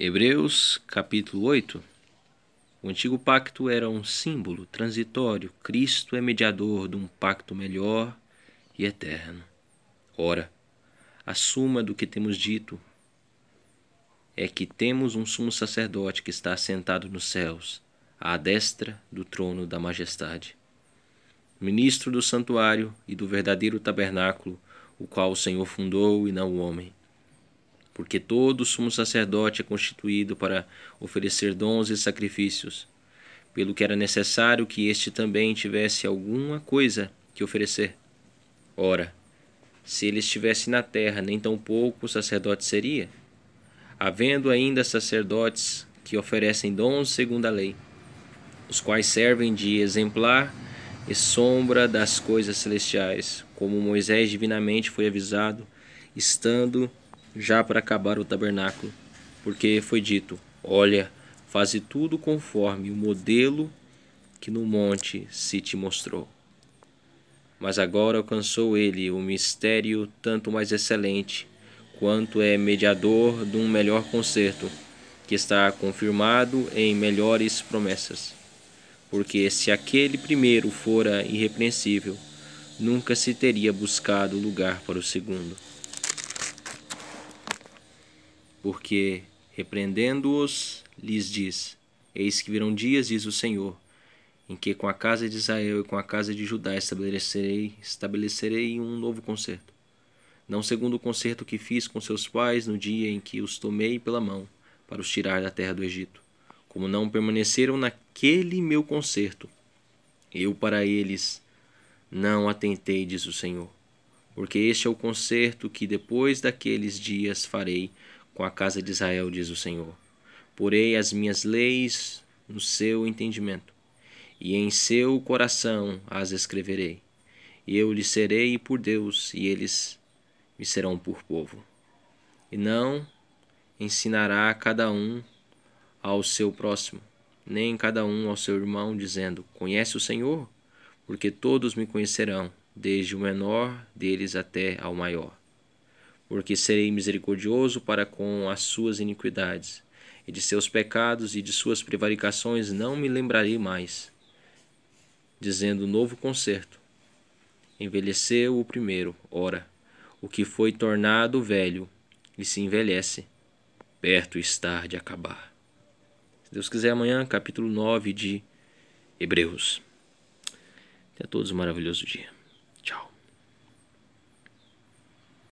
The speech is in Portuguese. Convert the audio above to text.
Hebreus capítulo 8. O antigo pacto era um símbolo transitório. Cristo é mediador de um pacto melhor e eterno. Ora, a suma do que temos dito é que temos um sumo sacerdote que está assentado nos céus, à destra do trono da majestade, ministro do santuário e do verdadeiro tabernáculo, o qual o Senhor fundou e não o homem porque todo sumo sacerdote é constituído para oferecer dons e sacrifícios, pelo que era necessário que este também tivesse alguma coisa que oferecer. Ora, se ele estivesse na terra, nem tão pouco sacerdote seria, havendo ainda sacerdotes que oferecem dons segundo a lei, os quais servem de exemplar e sombra das coisas celestiais, como Moisés divinamente foi avisado, estando já para acabar o tabernáculo, porque foi dito: Olha, faze tudo conforme o modelo que no monte se te mostrou. Mas agora alcançou ele o mistério tanto mais excelente, quanto é mediador de um melhor concerto, que está confirmado em melhores promessas. Porque se aquele primeiro fora irrepreensível, nunca se teria buscado lugar para o segundo porque, repreendendo-os, lhes diz: Eis que virão dias, diz o Senhor, em que com a casa de Israel e com a casa de Judá estabelecerei, estabelecerei um novo concerto. Não segundo o concerto que fiz com seus pais no dia em que os tomei pela mão para os tirar da terra do Egito. Como não permaneceram naquele meu concerto, eu para eles não atentei, diz o Senhor. Porque este é o concerto que depois daqueles dias farei com a casa de Israel, diz o Senhor. Porei as minhas leis no seu entendimento, e em seu coração as escreverei. E eu lhes serei por Deus, e eles me serão por povo. E não ensinará cada um ao seu próximo, nem cada um ao seu irmão, dizendo: Conhece o Senhor? Porque todos me conhecerão, desde o menor deles até ao maior porque serei misericordioso para com as suas iniquidades, e de seus pecados e de suas prevaricações não me lembrarei mais. Dizendo novo concerto. Envelheceu o primeiro, ora, o que foi tornado velho, e se envelhece, perto está de acabar. Se Deus quiser, amanhã, capítulo 9 de Hebreus. Tenha todos um maravilhoso dia.